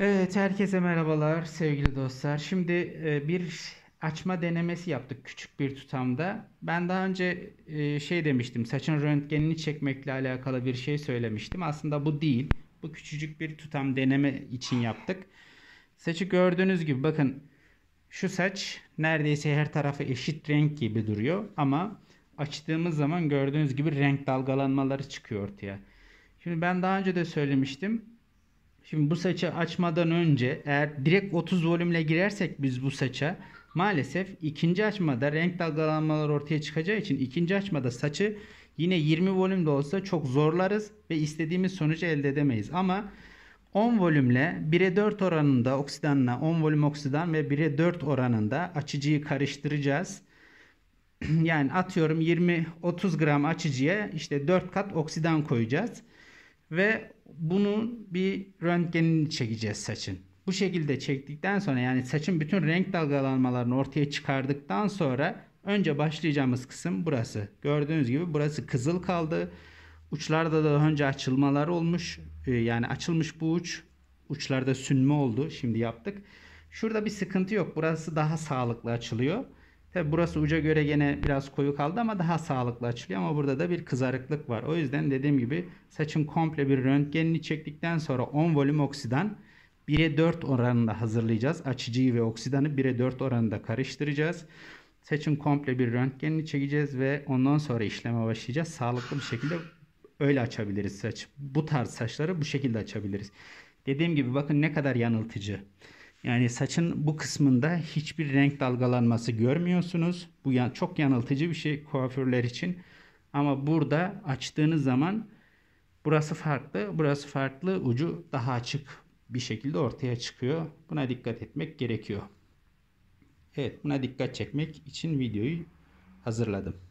Evet, herkese merhabalar sevgili dostlar. Şimdi e, bir açma denemesi yaptık küçük bir tutamda. Ben daha önce e, şey demiştim, saçın röntgenini çekmekle alakalı bir şey söylemiştim. Aslında bu değil. Bu küçücük bir tutam deneme için yaptık. Saçı gördüğünüz gibi bakın şu saç neredeyse her tarafı eşit renk gibi duruyor ama açtığımız zaman gördüğünüz gibi renk dalgalanmaları çıkıyor ortaya. Şimdi ben daha önce de söylemiştim Şimdi bu saça açmadan önce eğer direkt 30 volümle girersek biz bu saça maalesef ikinci açmada renk dalgalanmaları ortaya çıkacağı için ikinci açmada saçı yine 20 volüm de olsa çok zorlarız ve istediğimiz sonucu elde edemeyiz. Ama 10 volümle 1'e 4 oranında oksidanla 10 volüm oksidan ve 1'e 4 oranında açıcıyı karıştıracağız. Yani atıyorum 20-30 gram açıcıya işte 4 kat oksidan koyacağız ve bunun bir röntgenini çekeceğiz saçın. Bu şekilde çektikten sonra yani saçın bütün renk dalgalanmalarını ortaya çıkardıktan sonra önce başlayacağımız kısım burası. Gördüğünüz gibi burası kızıl kaldı. Uçlarda da daha önce açılmalar olmuş. Ee, yani açılmış bu uç. Uçlarda sünme oldu. Şimdi yaptık. Şurada bir sıkıntı yok. Burası daha sağlıklı açılıyor. Tabi burası uca göre gene biraz koyu kaldı ama daha sağlıklı açılıyor ama burada da bir kızarıklık var. O yüzden dediğim gibi saçın komple bir röntgenini çektikten sonra 10 volüm oksidan 1'e 4 oranında hazırlayacağız. Açıcıyı ve oksidanı 1'e 4 oranında karıştıracağız. Saçın komple bir röntgenini çekeceğiz ve ondan sonra işleme başlayacağız. Sağlıklı bir şekilde öyle açabiliriz saç. Bu tarz saçları bu şekilde açabiliriz. Dediğim gibi bakın ne kadar yanıltıcı. Yani saçın bu kısmında hiçbir renk dalgalanması görmüyorsunuz. Bu yan, çok yanıltıcı bir şey kuaförler için. Ama burada açtığınız zaman burası farklı, burası farklı, ucu daha açık bir şekilde ortaya çıkıyor. Buna dikkat etmek gerekiyor. Evet, buna dikkat çekmek için videoyu hazırladım.